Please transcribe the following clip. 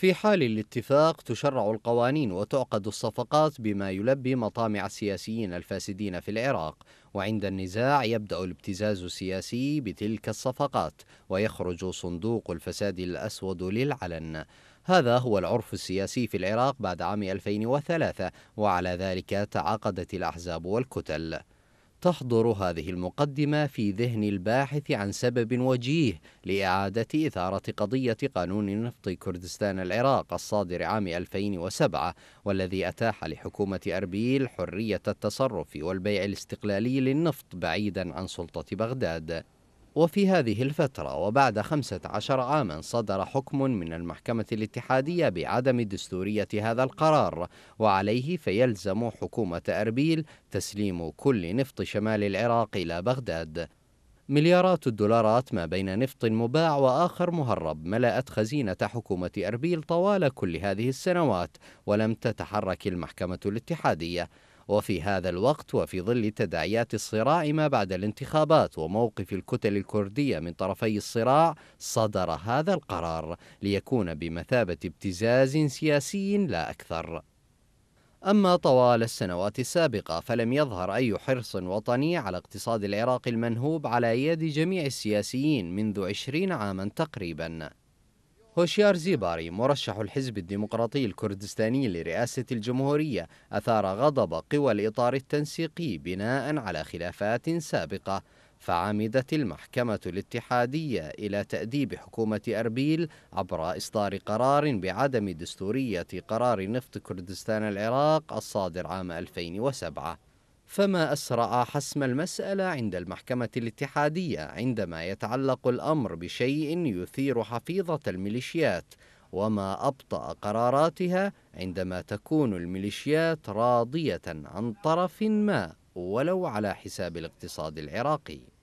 في حال الاتفاق تشرع القوانين وتعقد الصفقات بما يلبي مطامع السياسيين الفاسدين في العراق وعند النزاع يبدأ الابتزاز السياسي بتلك الصفقات ويخرج صندوق الفساد الأسود للعلن هذا هو العرف السياسي في العراق بعد عام 2003 وعلى ذلك تعاقدت الأحزاب والكتل تحضر هذه المقدمة في ذهن الباحث عن سبب وجيه لإعادة إثارة قضية قانون نفط كردستان العراق الصادر عام 2007 والذي أتاح لحكومة أربيل حرية التصرف والبيع الاستقلالي للنفط بعيدا عن سلطة بغداد وفي هذه الفترة وبعد 15 عاما صدر حكم من المحكمة الاتحادية بعدم دستورية هذا القرار وعليه فيلزم حكومة أربيل تسليم كل نفط شمال العراق إلى بغداد مليارات الدولارات ما بين نفط مباع وآخر مهرب ملأت خزينة حكومة أربيل طوال كل هذه السنوات ولم تتحرك المحكمة الاتحادية وفي هذا الوقت وفي ظل تداعيات الصراع ما بعد الانتخابات وموقف الكتل الكردية من طرفي الصراع صدر هذا القرار ليكون بمثابة ابتزاز سياسي لا أكثر أما طوال السنوات السابقة فلم يظهر أي حرص وطني على اقتصاد العراق المنهوب على يد جميع السياسيين منذ عشرين عاما تقريبا هوشيار زيباري مرشح الحزب الديمقراطي الكردستاني لرئاسة الجمهورية أثار غضب قوى الإطار التنسيقي بناء على خلافات سابقة فعمدت المحكمة الاتحادية إلى تأديب حكومة أربيل عبر إصدار قرار بعدم دستورية قرار نفط كردستان العراق الصادر عام 2007 فما أسرع حسم المسألة عند المحكمة الاتحادية عندما يتعلق الأمر بشيء يثير حفيظة الميليشيات وما أبطأ قراراتها عندما تكون الميليشيات راضية عن طرف ما ولو على حساب الاقتصاد العراقي